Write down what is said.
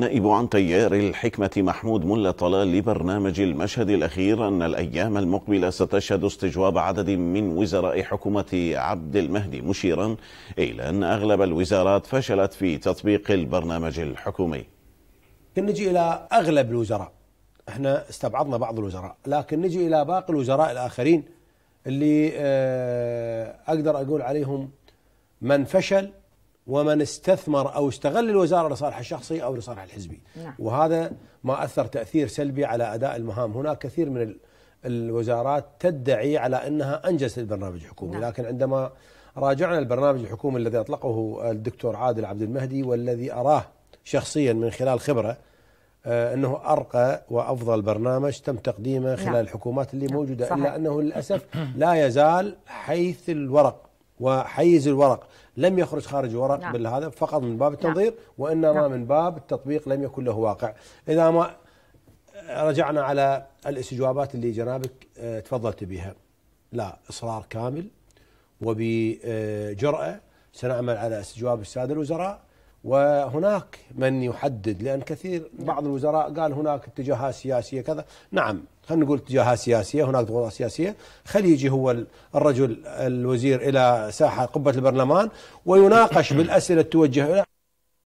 نائب عن تيار الحكمة محمود ملا طلال لبرنامج المشهد الأخير أن الأيام المقبلة ستشهد استجواب عدد من وزراء حكومة عبد المهدي مشيرا إلى أن أغلب الوزارات فشلت في تطبيق البرنامج الحكومي نجي إلى أغلب الوزراء احنا استبعضنا بعض الوزراء لكن نجي إلى باقي الوزراء الآخرين اللي آه، أقدر أقول عليهم من فشل ومن استثمر أو استغل الوزارة لصالح الشخصي أو لصالح الحزبي نعم. وهذا ما أثر تأثير سلبي على أداء المهام هناك كثير من الوزارات تدعي على أنها أنجزت البرنامج الحكومي نعم. لكن عندما راجعنا البرنامج الحكومي الذي أطلقه الدكتور عادل عبد المهدي والذي أراه شخصيا من خلال خبرة آه، أنه أرقى وأفضل برنامج تم تقديمه خلال نعم. الحكومات اللي نعم. موجودة صحيح. إلا أنه للأسف لا يزال حيث الورق وحيز الورق لم يخرج خارج ورق نعم. بالهذا فقط من باب نعم. التنظير نعم. وإنما نعم. من باب التطبيق لم يكن له واقع إذا ما رجعنا على الاستجوابات اللي جنابك آه، تفضلت بها لا إصرار كامل وبجرأة سنعمل على استجواب السادة الوزراء وهناك من يحدد لان كثير بعض الوزراء قال هناك اتجاهات سياسيه كذا، نعم خلينا نقول اتجاهات سياسيه، هناك ضغوطات سياسيه، خلي يجي هو الرجل الوزير الى ساحه قبه البرلمان ويناقش بالاسئله توجه